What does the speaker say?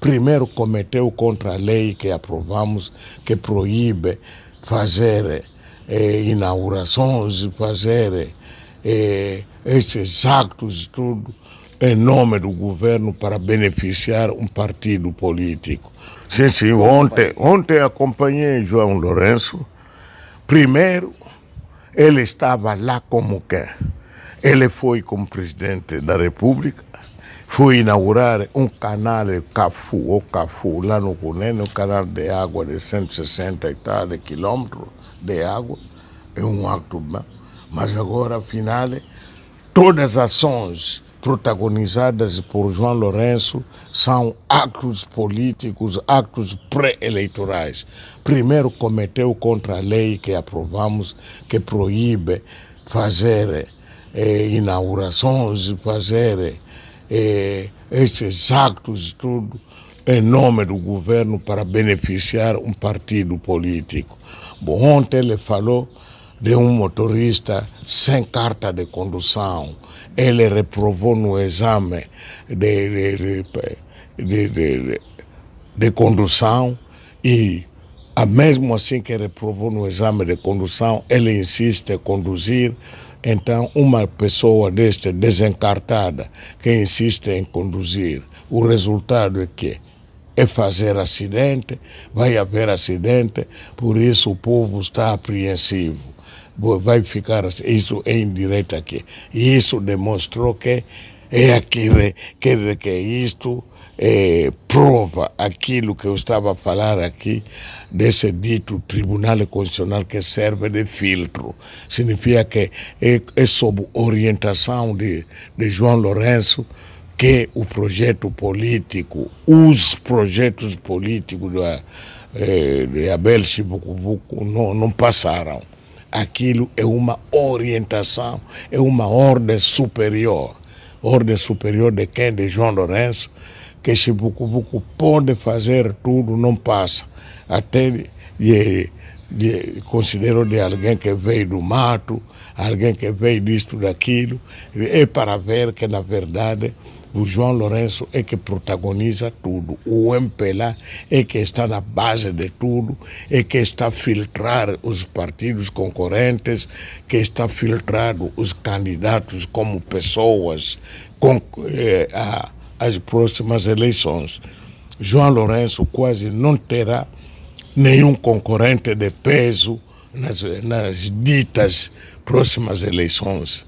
Primeiro cometeu contra a lei que aprovamos, que proíbe fazer eh, inaugurações, fazer eh, esses actos e tudo em nome do governo para beneficiar um partido político. Sim, sim, ontem, ontem acompanhei João Lourenço. Primeiro, ele estava lá como quer. Ele foi como presidente da República fui inaugurar um canal Cafu, o Cafu, lá no Cunene, um canal de água de 160 hectares de quilômetros de água, é um ato bom. Mas agora, afinal, todas as ações protagonizadas por João Lourenço são actos políticos, actos pré-eleitorais. Primeiro cometeu contra a lei que aprovamos, que proíbe fazer eh, inaugurações, fazer eh, esses actos tudo em nome do governo para beneficiar um partido político. Bom, ontem ele falou de um motorista sem carta de condução. Ele reprovou no exame de, de, de, de, de condução e a mesmo assim que reprovou no exame de condução, ele insiste em conduzir. Então, uma pessoa deste desencartada que insiste em conduzir, o resultado é que é fazer acidente, vai haver acidente, por isso o povo está apreensivo. Vai ficar isso é indireto aqui. E isso demonstrou que é aquilo né, que, que é isto é, prova aquilo que eu estava a falar aqui, desse dito Tribunal Constitucional que serve de filtro. Significa que é, é sob orientação de, de João Lourenço que o projeto político, os projetos políticos da, é, de Abel Chibukubuku não, não passaram. Aquilo é uma orientação, é uma ordem superior. Ordem superior de quem? De João Lourenço que esse Bucubucu pode fazer tudo, não passa. Até de, de, considero de alguém que veio do mato, alguém que veio disto, daquilo, é para ver que, na verdade, o João Lourenço é que protagoniza tudo. O MPLA é que está na base de tudo, é que está a filtrar os partidos concorrentes, que está filtrado os candidatos como pessoas, com, eh, a, às próximas eleições. João Lourenço quase não terá nenhum concorrente de peso nas, nas ditas próximas eleições.